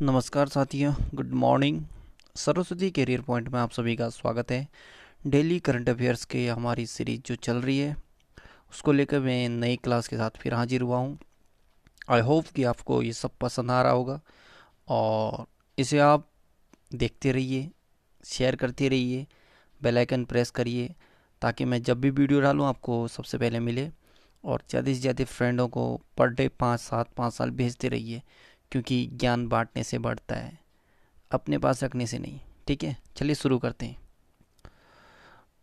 नमस्कार साथियों good morning Saraswati career point में आप सभी का स्वागत है डेली करंट अफेयर्स के हमारी सीरीज जो चल रही है उसको लेकर मैं नई क्लास के साथ फिर हाजिर हुआ हूँ आई होप कि आपको ये सब पसंद आ रहा होगा और इसे आप देखते रहिए शेयर करते रहिए बेल आइकन प्रेस करिए ताकि मैं जब भी वीडियो डालूँ आपको सबसे पहले मिले और ज़्यादा से ज़्यादा फ्रेंडों को पर डे पाँच सात पाँच साल भेजते रहिए क्योंकि ज्ञान बांटने से बढ़ता है अपने पास रखने से नहीं ठीक है चलिए शुरू करते हैं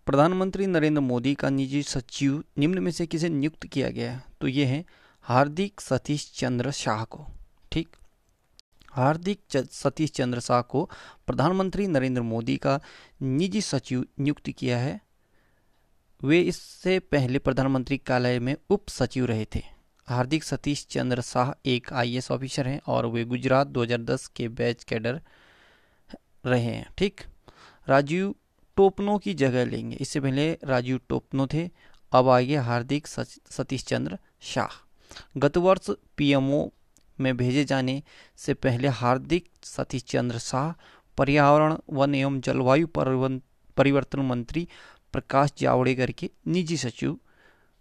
प्रधानमंत्री नरेंद्र मोदी का निजी सचिव निम्न में से किसे नियुक्त किया गया तो ये है हार्दिक सतीश चंद्र शाह को ठीक हार्दिक सतीश चंद्र शाह को प्रधानमंत्री नरेंद्र मोदी का निजी सचिव नियुक्त किया है वे इससे पहले प्रधानमंत्री कार्यालय में उप सचिव रहे थे हार्दिक सतीश चंद्र शाह एक आईएएस ऑफिसर हैं और वे गुजरात 2010 के बैच कैडर रहे हैं ठीक राजीव टोपनो की जगह लेंगे इससे पहले राजीव टोपनो थे अब आगे हार्दिक सतीश चंद्र शाह गत वर्ष पीएमओ में भेजे जाने से पहले हार्दिक सतीश चंद्र शाह पर्यावरण वन एवं जलवायु परिवर्तन मंत्री प्रकाश जावड़ेकर के निजी सचिव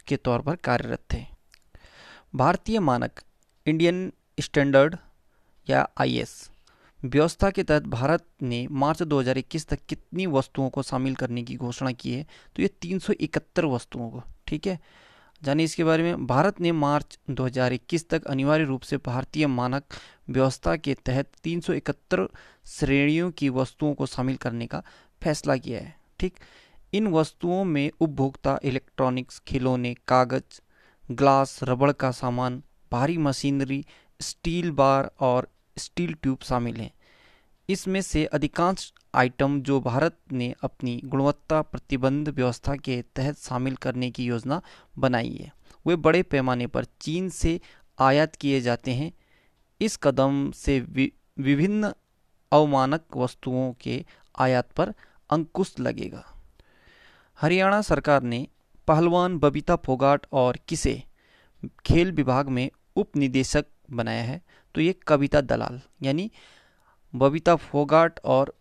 के तौर पर कार्यरत थे भारतीय मानक इंडियन स्टैंडर्ड या आई व्यवस्था के तहत भारत ने मार्च 2021 तक कितनी वस्तुओं को शामिल करने की घोषणा की है तो ये 371 वस्तुओं को ठीक है जानिए इसके बारे में भारत ने मार्च 2021 तक अनिवार्य रूप से भारतीय मानक व्यवस्था के तहत 371 श्रेणियों की वस्तुओं को शामिल करने का फैसला किया है ठीक इन वस्तुओं में उपभोक्ता इलेक्ट्रॉनिक्स खिलौने कागज ग्लास रबड़ का सामान भारी मशीनरी स्टील बार और स्टील ट्यूब शामिल हैं इसमें से अधिकांश आइटम जो भारत ने अपनी गुणवत्ता प्रतिबंध व्यवस्था के तहत शामिल करने की योजना बनाई है वे बड़े पैमाने पर चीन से आयात किए जाते हैं इस कदम से वि, विभिन्न अवमानक वस्तुओं के आयात पर अंकुश लगेगा हरियाणा सरकार ने पहलवान बबीता फोगाट और किसे खेल विभाग में उप निदेशक बनाया है तो ये कविता दलाल यानी बबीता फोगाट और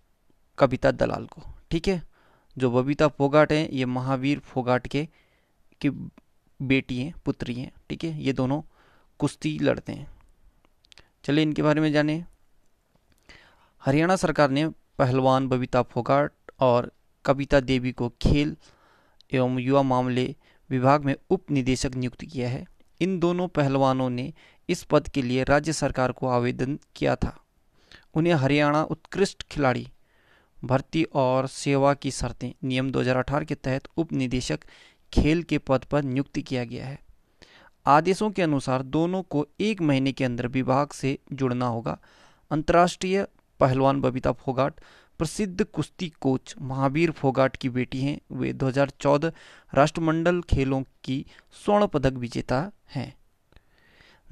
कविता दलाल को ठीक है जो बबीता फोगाट हैं ये महावीर फोगाट के की बेटी हैं पुत्री हैं ठीक है ये दोनों कुश्ती लड़ते हैं चलिए इनके बारे में जाने हरियाणा सरकार ने पहलवान बबीता फोगाट और कविता देवी को खेल एवं युवा मामले विभाग में उप निदेशक नियुक्त किया है इन दोनों पहलवानों ने इस पद के लिए राज्य सरकार को आवेदन किया था उन्हें हरियाणा उत्कृष्ट खिलाड़ी भर्ती और सेवा की शर्तें नियम 2018 के तहत उप निदेशक खेल के पद पर नियुक्त किया गया है आदेशों के अनुसार दोनों को एक महीने के अंदर विभाग से जुड़ना होगा अंतर्राष्ट्रीय पहलवान बबीता फोगाट प्रसिद्ध कुश्ती कोच महावीर फोगाट की बेटी हैं वे 2014 राष्ट्रमंडल खेलों की स्वर्ण पदक विजेता हैं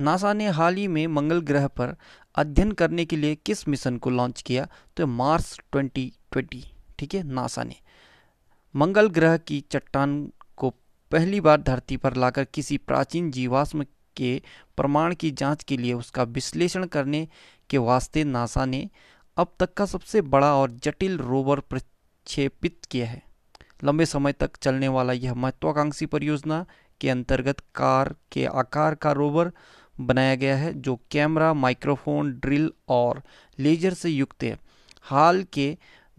नासा ने हाल ही में मंगल ग्रह पर अध्ययन करने के लिए किस मिशन को लॉन्च किया तो मार्स 2020 ठीक है नासा ने मंगल ग्रह की चट्टान को पहली बार धरती पर लाकर किसी प्राचीन जीवाश्म के प्रमाण की जांच के लिए उसका विश्लेषण करने के वास्ते नासा ने अब तक का सबसे बड़ा और जटिल रोवर प्रक्षेपित किया है लंबे समय तक चलने वाला यह महत्वाकांक्षी परियोजना के अंतर्गत कार के आकार का रोवर बनाया गया है जो कैमरा माइक्रोफोन ड्रिल और लेजर से युक्त है हाल के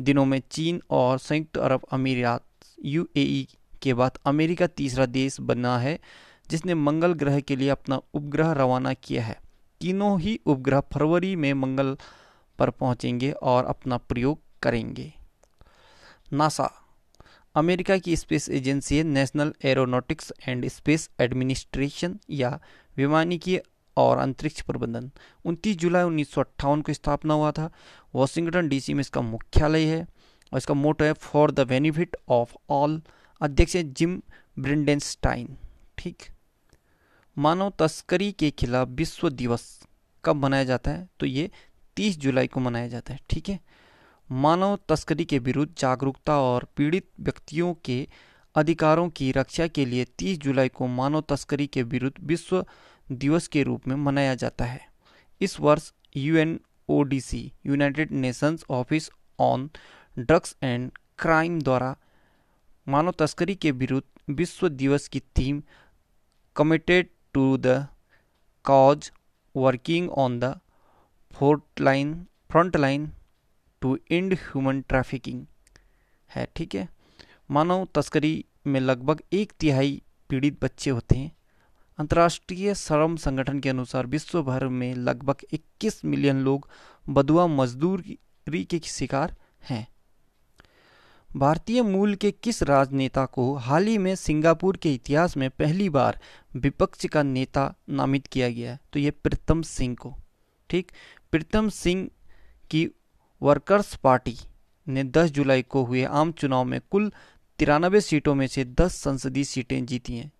दिनों में चीन और संयुक्त अरब अमीरात यूएई के बाद अमेरिका तीसरा देश बना है जिसने मंगल ग्रह के लिए अपना उपग्रह रवाना किया है तीनों ही उपग्रह फरवरी में मंगल पर पहुंचेंगे और अपना प्रयोग करेंगे नासा अमेरिका की space agency national aeronautics and space administration या विमानिकीय और अंतरिक्ष प्रबंधन 29 जुलाई उन्नीस को स्थापना हुआ था वॉशिंगटन डीसी में इसका मुख्यालय है और इसका मोटो है for the benefit of all अध्यक्ष है जिम ब्रिंडेनस्टाइन ठीक मानव तस्करी के खिलाफ विश्व दिवस कब मनाया जाता है तो ये 30 जुलाई को मनाया जाता है ठीक है मानव तस्करी के विरुद्ध जागरूकता और पीड़ित व्यक्तियों के अधिकारों की रक्षा के लिए 30 जुलाई को मानव तस्करी के विरुद्ध विश्व दिवस के रूप में मनाया जाता है इस वर्ष UN ODC United Nations office on drugs and crime द्वारा मानव तस्करी के विरुद्ध विश्व दिवस की theme committed to the cause working on the fourth line front line to end human trafficking है ठीक है मानव तस्करी में लगभग एक तिहाई पीड़ित बच्चे होते हैं अंतर्राष्ट्रीय श्रम संगठन के अनुसार विश्व भर में लगभग 21 मिलियन लोग बदुआ मजदूरी के शिकार हैं भारतीय मूल के किस राजनेता को हाल ही में सिंगापुर के इतिहास में पहली बार विपक्ष का नेता नामित किया गया है तो ये प्रीतम सिंह को ठीक प्रीतम सिंह की वर्कर्स पार्टी ने 10 जुलाई को हुए आम चुनाव में कुल तिरानबे सीटों में से 10 संसदीय सीटें जीती हैं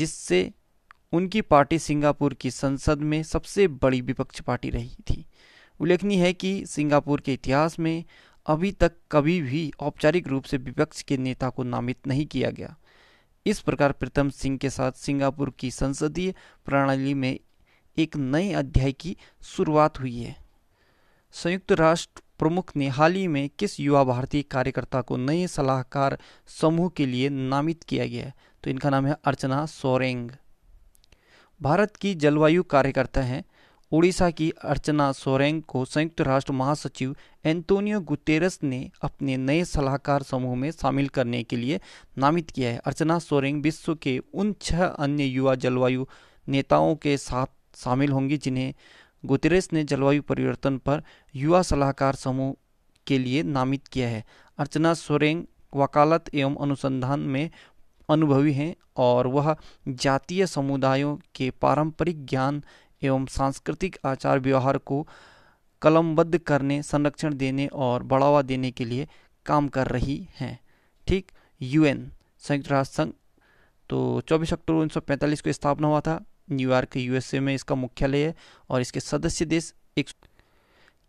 जिससे उनकी पार्टी सिंगापुर की संसद में सबसे बड़ी विपक्ष पार्टी रही थी उल्लेखनीय है कि सिंगापुर के इतिहास में अभी तक कभी भी औपचारिक रूप से विपक्ष के नेता को नामित नहीं किया गया इस प्रकार प्रीतम सिंह के साथ सिंगापुर की संसदीय प्रणाली में एक नए अध्याय की शुरुआत हुई है संयुक्त राष्ट्र प्रमुख ने हाल ही में किस युवा भारतीय कार्यकर्ता को नए सलाहकार समूह के लिए नामित किया गया है तो इनका नाम है अर्चना सोरेंग भारत की जलवायु कार्यकर्ता हैं ओडिशा की अर्चना सोरेंग को संयुक्त राष्ट्र महासचिव एंतोनियो गुतेरस ने अपने नए सलाहकार समूह में शामिल करने के लिए नामित किया है अर्चना सोरेंग विश्व के उन छह अन्य युवा जलवायु नेताओं के साथ शामिल होंगी जिन्हें गुतरेस ने जलवायु परिवर्तन पर युवा सलाहकार समूह के लिए नामित किया है अर्चना सोरेंग वकालत एवं अनुसंधान में अनुभवी हैं और वह जातीय समुदायों के पारंपरिक ज्ञान एवं सांस्कृतिक आचार व्यवहार को कलमबद्ध करने संरक्षण देने और बढ़ावा देने के लिए काम कर रही हैं ठीक यूएन संयुक्त राष्ट्र संघ तो 24 अक्टूबर 1945 को स्थापना हुआ था न्यूयॉर्क यूएसए में इसका मुख्यालय है और इसके सदस्य देश एक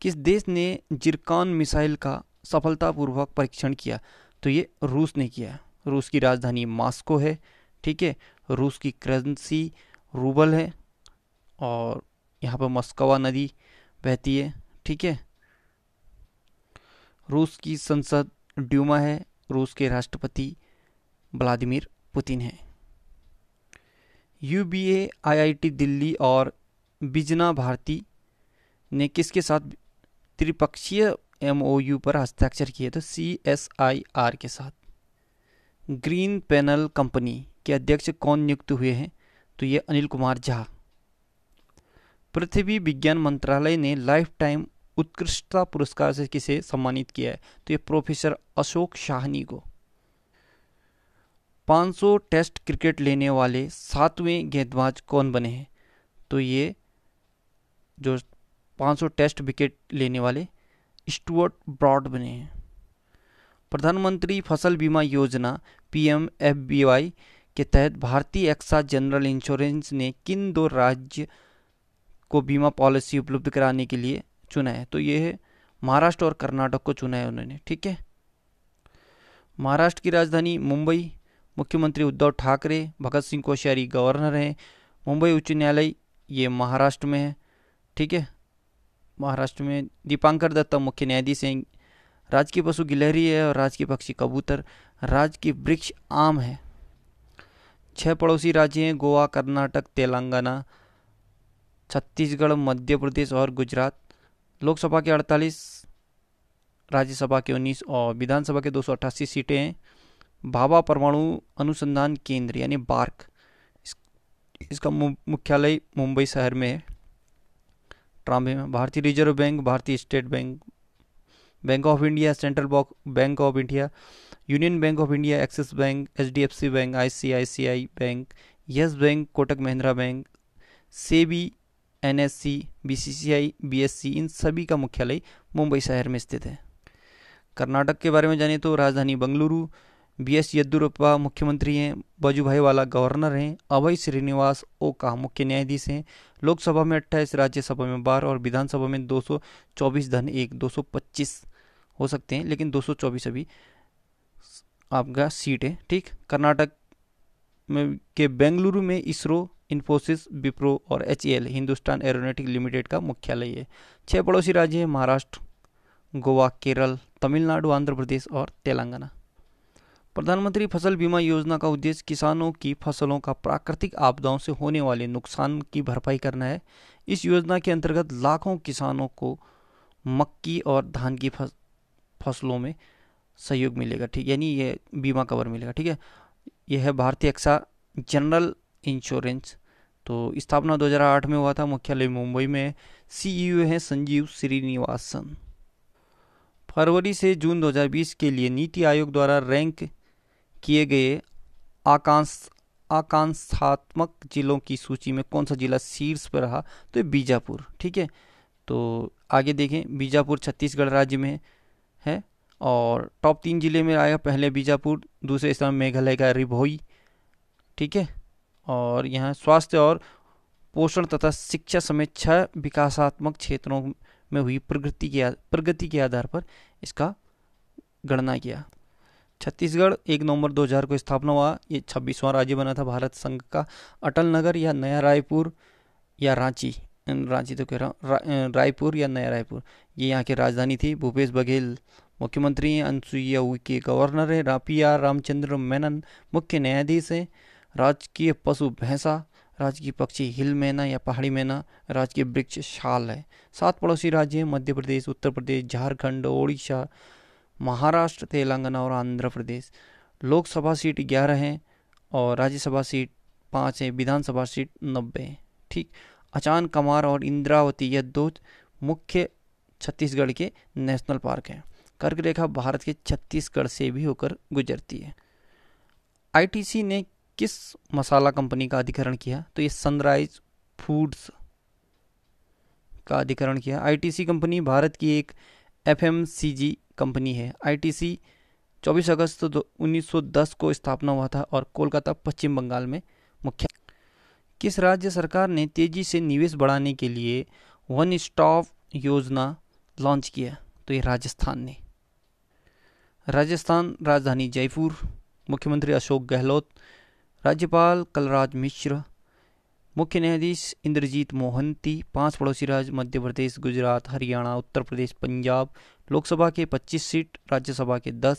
किस देश ने जिरकान मिसाइल का सफलतापूर्वक परीक्षण किया तो ये रूस ने किया रूस की राजधानी मास्को है ठीक है रूस की करेंसी रूबल है और यहाँ पर मस्कवा नदी बहती है ठीक है रूस की संसद ड्यूमा है रूस के राष्ट्रपति व्लादिमिर पुतिन हैं U B A I I T Delhi और बिजना भारती ने किसके साथ त्रिपक्षीय एमओयू पर हस्ताक्षर किए तो सी एस आई आर के साथ ग्रीन पैनल कंपनी के अध्यक्ष कौन नियुक्त हुए हैं तो ये अनिल कुमार झा पृथ्वी विज्ञान मंत्रालय ने लाइफ टाइम उत्कृष्टता पुरस्कार से किसे सम्मानित किया है तो ये प्रोफेसर अशोक शाहनी को 500 टेस्ट क्रिकेट लेने वाले सातवें गेंदबाज कौन बने हैं तो ये जो 500 टेस्ट विकेट लेने वाले स्टुअर्ट ब्रॉड बने हैं प्रधानमंत्री फसल बीमा योजना पी एफबीवाई के तहत भारतीय एक्सा जनरल इंश्योरेंस ने किन दो राज्य को बीमा पॉलिसी उपलब्ध कराने के लिए चुना है तो ये है महाराष्ट्र और कर्नाटक को चुना है उन्होंने ठीक है महाराष्ट्र की राजधानी मुंबई मुख्यमंत्री उद्धव ठाकरे भगत सिंह कोश्यारी गवर्नर हैं मुंबई उच्च न्यायालय ये महाराष्ट्र में है ठीक है महाराष्ट्र में दीपांकर दत्ता मुख्य न्यायाधीश हैं राजकीय पशु गिलहरी है और राजकीय पक्षी कबूतर राजकीय की वृक्ष आम है छह पड़ोसी राज्य हैं गोवा कर्नाटक तेलंगाना छत्तीसगढ़ मध्य प्रदेश और गुजरात लोकसभा के 48 राज्यसभा के 19 और विधानसभा के 288 सीटें हैं भाभा परमाणु अनुसंधान केंद्र यानी बार्क इस, इसका मुख्यालय मुंबई शहर में है ट्रांबे में भारतीय रिजर्व बैंक भारतीय state bank bank of India central bank of India union bank of India axis bank H D F C bank I C I C I bank yes bank Kotak Mahindra bank SEBI N S C B C C I B S C इन सभी का मुख्यालय मुंबई शहर में स्थित है कर्नाटक के बारे में जाने तो राजधानी बंगलुरु बी एस येद्दुरप्पा मुख्यमंत्री हैं भाई वाला गवर्नर हैं अभय श्रीनिवास ओ का मुख्य न्यायाधीश हैं लोकसभा में अट्ठाईस राज्यसभा में बारह और विधानसभा में दो सौ चौबीस धन एक दो सौ पच्चीस हो सकते हैं लेकिन दो सौ चौबीस अभी आपका सीट है ठीक कर्नाटक में के बेंगलुरु में इसरो इन्फोसिस विप्रो और एच हिंदुस्तान एरोनेटिक लिमिटेड का मुख्यालय है छः पड़ोसी राज्य हैं महाराष्ट्र गोवा केरल तमिलनाडु आंध्र प्रदेश और तेलंगाना प्रधानमंत्री फसल बीमा योजना का उद्देश्य किसानों की फसलों का प्राकृतिक आपदाओं से होने वाले नुकसान की भरपाई करना है इस योजना के अंतर्गत लाखों किसानों को मक्की और धान की फसलों में सहयोग मिलेगा ठीक यानी यह बीमा कवर मिलेगा ठीक है यह है भारतीय एक्सा जनरल इंश्योरेंस तो स्थापना 2008 में हुआ था मुख्यालय मुंबई में सीईओ हैं संजीव श्रीनिवासन फरवरी से जून 2020 के लिए नीति आयोग द्वारा रैंक किए गए आकांक्ष आकांक्षात्मक जिलों की सूची में कौन सा जिला शीर्ष पर रहा तो बीजापुर ठीक है तो आगे देखें बीजापुर छत्तीसगढ़ राज्य में है और टॉप तीन जिले में आया पहले बीजापुर दूसरे स्थान मेघालय का रिभोई ठीक है और यहाँ स्वास्थ्य और पोषण तथा शिक्षा समेत छह विकासात्मक क्षेत्रों में हुई प्रगति के प्रगति के आधार पर इसका गणना किया छत्तीसगढ़ एक नवंबर 2000 को स्थापना हुआ ये छब्बीसवां राज्य बना था भारत संघ का अटल नगर या नया रायपुर या रांची रांची तो कह रहा हूँ रा, रायपुर या नया रायपुर ये यहाँ की राजधानी थी भूपेश बघेल मुख्यमंत्री हैं अनुसुईया उइके गवर्नर हैं आर रामचंद्र मेनन मुख्य न्यायाधीश हैं राजकीय पशु भैंसा राजकीय पक्षी हिल मैना या पहाड़ी मैना राजकीय वृक्ष शाल है सात पड़ोसी राज्य हैं मध्य प्रदेश उत्तर प्रदेश झारखंड ओडिशा महाराष्ट्र तेलंगाना और आंध्र प्रदेश लोकसभा सीट ग्यारह हैं और राज्यसभा सीट पाँच है विधानसभा सीट नब्बे है ठीक अचान कमार और इंद्रावती यह दो मुख्य छत्तीसगढ़ के नेशनल पार्क हैं कर्क रेखा भारत के छत्तीसगढ़ से भी होकर गुजरती है आईटीसी ने किस मसाला कंपनी का अधिकरण किया तो ये सनराइज फूड्स का अधिकरण किया आईटीसी कंपनी भारत की एक जी कंपनी है आईटीसी 24 अगस्त सौ 1910 को स्थापना हुआ था और कोलकाता पश्चिम बंगाल में मुख्य किस राज्य सरकार ने तेजी से निवेश बढ़ाने के लिए वन स्टॉप योजना लॉन्च किया तो ये राजस्थान ने राजस्थान राजधानी जयपुर मुख्यमंत्री अशोक गहलोत राज्यपाल कलराज मिश्र मुख्य न्यायाधीश इंद्रजीत मोहंती पांच पड़ोसी राज्य मध्य प्रदेश गुजरात हरियाणा उत्तर प्रदेश पंजाब लोकसभा के 25 सीट राज्यसभा के 10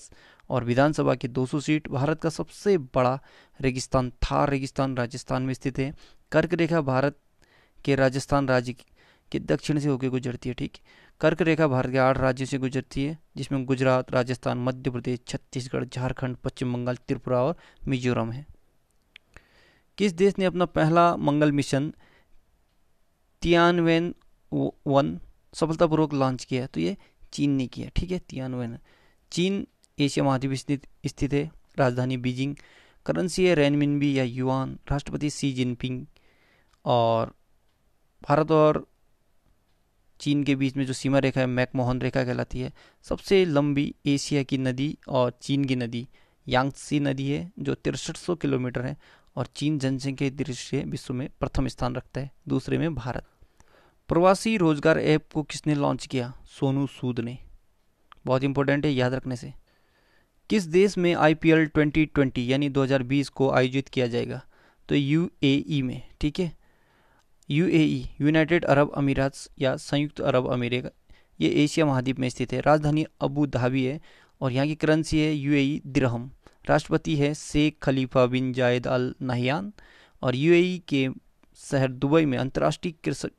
और विधानसभा के 200 सीट भारत का सबसे बड़ा रेगिस्तान थार रेगिस्तान राजस्थान में स्थित है कर्क रेखा भारत के राजस्थान राज्य के दक्षिण से होकर गुजरती है ठीक कर्क रेखा भारत के आठ राज्यों से गुजरती है जिसमें गुजरात राजस्थान मध्य प्रदेश छत्तीसगढ़ झारखंड पश्चिम बंगाल त्रिपुरा और मिजोरम है किस देश ने अपना पहला मंगल मिशन तियानवेन वन सफलतापूर्वक लॉन्च किया है तो ये चीन ने किया ठीक है तियानवेन चीन एशिया महाद्वीप स्थित स्थित है राजधानी बीजिंग करेंसी है रेनमिनबी या युआन राष्ट्रपति सी जिनपिंग और भारत और चीन के बीच में जो सीमा रेखा है मैकमोहन रेखा कहलाती है सबसे लंबी एशिया की नदी और चीन की नदी यांगसी नदी है जो तिरसठ किलोमीटर है और चीन जनसंख्या दृश्य विश्व में प्रथम स्थान रखता है दूसरे में भारत प्रवासी रोजगार ऐप को किसने लॉन्च किया सोनू सूद ने बहुत इंपॉर्टेंट है याद रखने से किस देश में I P L twenty twenty यानी दो हज़ार बीस को आयोजित किया जाएगा तो यू ए ई में ठीक है U A E United Arab अमीरात या संयुक्त अरब अमीरेगा ये एशिया महाद्वीप में स्थित है राजधानी अबू धाबी है और यहाँ की करेंसी है यू ए ई दिरहम राष्ट्रपति है शेख खलीफा बिन जायद अल नहयान और यूएई के शहर दुबई में अंतर्राष्ट्रीय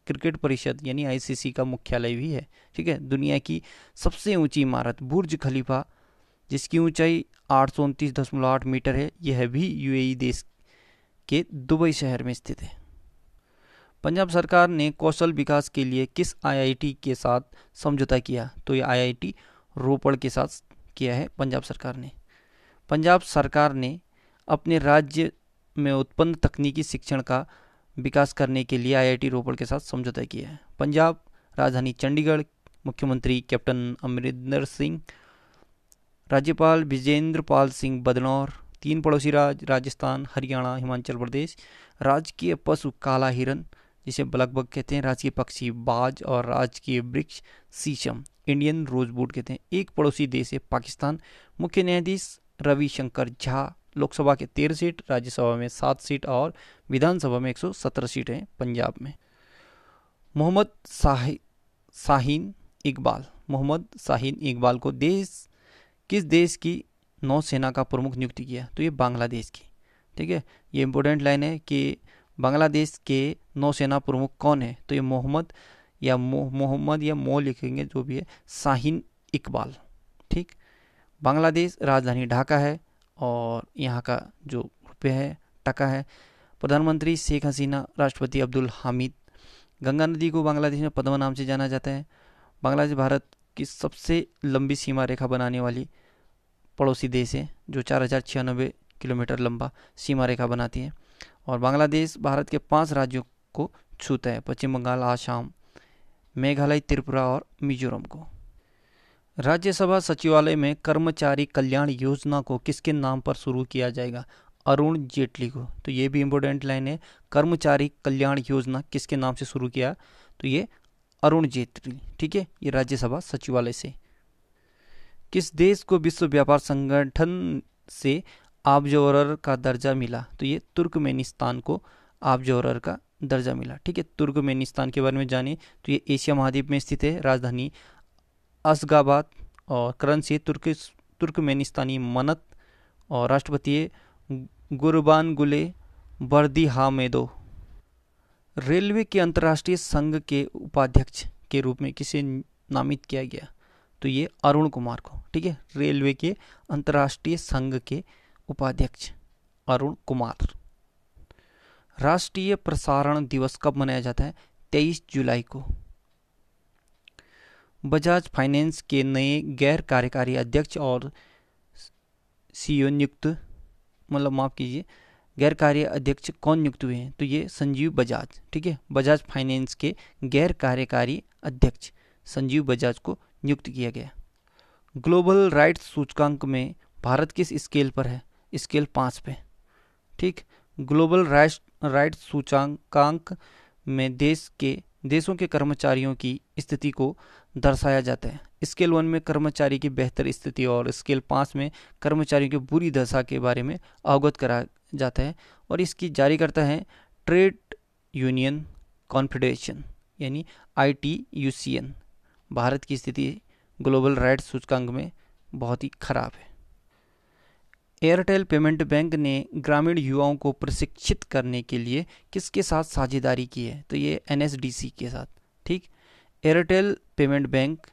क्रिकेट परिषद यानी आईसीसी का मुख्यालय भी है ठीक है दुनिया की सबसे ऊंची इमारत बुर्ज खलीफा जिसकी ऊंचाई आठ मीटर है यह भी यूएई देश के दुबई शहर में स्थित है पंजाब सरकार ने कौशल विकास के लिए किस आईआईटी के साथ समझौता किया तो यह आईआईटी रोपड़ के साथ किया है पंजाब सरकार ने पंजाब सरकार ने अपने राज्य में उत्पन्न तकनीकी शिक्षण का विकास करने के लिए आईआईटी रोपड़ के साथ समझौता किया है पंजाब राजधानी चंडीगढ़ मुख्यमंत्री कैप्टन अमरिंदर सिंह राज्यपाल विजेंद्र पाल सिंह बदनौर तीन पड़ोसी राज्य राजस्थान हरियाणा हिमाचल प्रदेश राजकीय पशु काला हिरन जिसे बलकबग कहते हैं राजकीय पक्षी बाज और राजकीय वृक्ष सीशम इंडियन रोजबूट कहते हैं एक पड़ोसी देश है पाकिस्तान मुख्य न्यायाधीश रविशंकर झा लोकसभा के तेरह सीट राज्यसभा में सात सीट और विधानसभा में एक सीट सीटें पंजाब में मोहम्मद साहि शाहीन इकबाल मोहम्मद शाहीन इकबाल को देश किस देश की नौसेना का प्रमुख नियुक्ति किया तो ये बांग्लादेश की ठीक है ये इम्पोर्टेंट लाइन है कि बांग्लादेश के नौसेना प्रमुख कौन है तो ये मोहम्मद या मोहम्मद या मो लिखेंगे जो भी है शाहीन इकबाल ठीक बांग्लादेश राजधानी ढाका है और यहाँ का जो रुपये है टका है प्रधानमंत्री शेख हसीना राष्ट्रपति अब्दुल हामिद गंगा नदी को बांग्लादेश में पद्मा नाम से जाना जाता है बांग्लादेश भारत की सबसे लंबी सीमा रेखा बनाने वाली पड़ोसी देश है जो चार हज़ार छियानबे किलोमीटर लंबा सीमा रेखा बनाती है और बांग्लादेश भारत के पांच राज्यों को छूता है पश्चिम बंगाल आसाम मेघालय त्रिपुरा और मिजोरम को राज्यसभा सचिवालय में कर्मचारी कल्याण योजना को किसके नाम पर शुरू किया जाएगा अरुण जेटली को तो ये भी इम्पोर्टेंट लाइन है कर्मचारी कल्याण योजना किसके नाम से शुरू किया तो ये अरुण जेटली ठीक है ये राज्यसभा सचिवालय से किस देश को विश्व व्यापार संगठन से आबजोरर का दर्जा मिला तो ये तुर्कमेनिस्तान को आबजोरर का दर्जा मिला ठीक है तुर्कमेनिस्तान के बारे में जाने तो ये एशिया महाद्वीप में स्थित है राजधानी असगाबाद और करंसी तुर्क तुर्कमेनिस्तानी मनत और राष्ट्रपति गुरबान गुले बर्दी हामेदो रेलवे के अंतर्राष्ट्रीय संघ के उपाध्यक्ष के रूप में किसे नामित किया गया तो ये अरुण कुमार को ठीक है रेलवे के अंतर्राष्ट्रीय संघ के उपाध्यक्ष अरुण कुमार राष्ट्रीय प्रसारण दिवस कब मनाया जाता है तेईस जुलाई को बजाज फाइनेंस के नए गैर कार्यकारी अध्यक्ष और सीईओ नियुक्त मतलब माफ़ कीजिए गैर कार्य अध्यक्ष कौन नियुक्त हुए हैं तो ये संजीव बजाज ठीक है बजाज फाइनेंस के गैर कार्यकारी अध्यक्ष संजीव बजाज को नियुक्त किया गया ग्लोबल राइट्स सूचकांक में भारत किस स्केल पर है स्केल पाँच पे ठीक ग्लोबल राइट राइट सूचकांक में देश के देशों के कर्मचारियों की स्थिति को दर्शाया जाता है स्केल वन में कर्मचारी की बेहतर स्थिति और स्केल पाँच में कर्मचारियों की बुरी दशा के बारे में अवगत करा जाता है और इसकी जारी करता है ट्रेड यूनियन कॉन्फेडरेशन यानी I T U C N Bharat की स्थिति ग्लोबल राइट सूचकांक में बहुत ही खराब है एयरटेल पेमेंट बैंक ने ग्रामीण युवाओं को प्रशिक्षित करने के लिए किसके साथ साझेदारी की है तो ये एन के साथ ठीक एयरटेल पेमेंट बैंक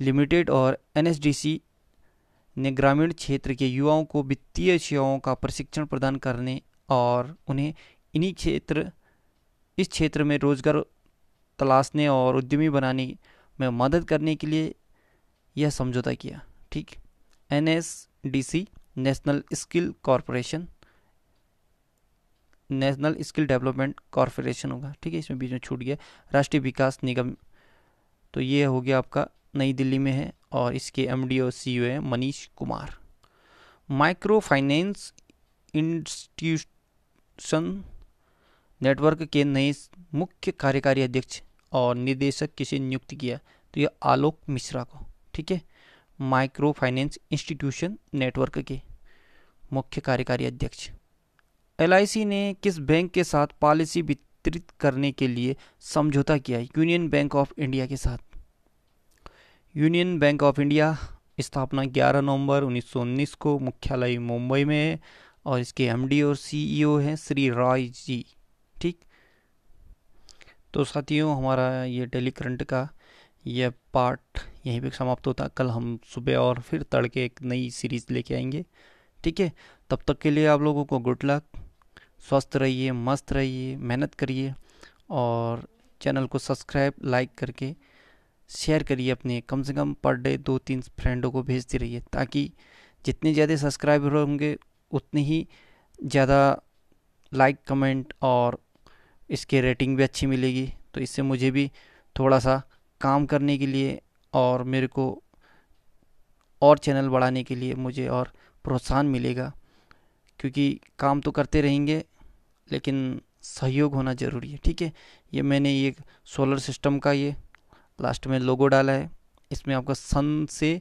लिमिटेड और एन ने ग्रामीण क्षेत्र के युवाओं को वित्तीय सेवाओं का प्रशिक्षण प्रदान करने और उन्हें इन्हीं क्षेत्र इस क्षेत्र में रोजगार तलाशने और उद्यमी बनाने में मदद करने के लिए यह समझौता किया ठीक N national skill corporation national skill development corporation होगा ठीक है इसमें बीच में छूट गया राष्ट्रीय विकास निगम तो ये हो गया आपका नई दिल्ली में है और इसके M D O C O है Manish Kumar micro finance institution network के नए मुख्य कार्यकारी अध्यक्ष और निदेशक किसे नियुक्त किया तो यह आलोक मिश्रा को ठीक है माइक्रो फाइनेंस इंस्टीट्यूशन नेटवर्क के मुख्य कार्यकारी अध्यक्ष एल ने किस बैंक के साथ पॉलिसी वितरित करने के लिए समझौता किया यूनियन बैंक ऑफ इंडिया के साथ यूनियन बैंक ऑफ इंडिया स्थापना 11 नवंबर 1919 को मुख्यालय मुंबई में है और इसके एमडी और सीईओ e हैं श्री रॉय जी ठीक तो साथियों हमारा ये डेली करंट का यह पार्ट यहीं पे समाप्त होता कल हम सुबह और फिर तड़के एक नई सीरीज़ लेके आएंगे ठीक है तब तक के लिए आप लोगों को गुड लक स्वस्थ रहिए मस्त रहिए मेहनत करिए और चैनल को सब्सक्राइब लाइक करके शेयर करिए अपने कम से कम पर डे दो तीन फ्रेंडों को भेजते रहिए ताकि जितने ज़्यादा सब्सक्राइबर होंगे उतने ही ज़्यादा लाइक कमेंट और इसके रेटिंग भी अच्छी मिलेगी तो इससे मुझे भी थोड़ा सा काम करने के लिए और मेरे को और चैनल बढ़ाने के लिए मुझे और प्रोत्साहन मिलेगा क्योंकि काम तो करते रहेंगे लेकिन सहयोग होना ज़रूरी है ठीक है ये मैंने ये सोलर सिस्टम का ये लास्ट में लोगो डाला है इसमें आपका सन से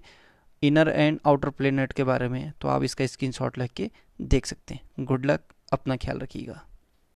इनर एंड आउटर प्लेनेट के बारे में तो आप इसका स्क्रीनशॉट शॉट के देख सकते हैं गुड लक अपना ख्याल रखिएगा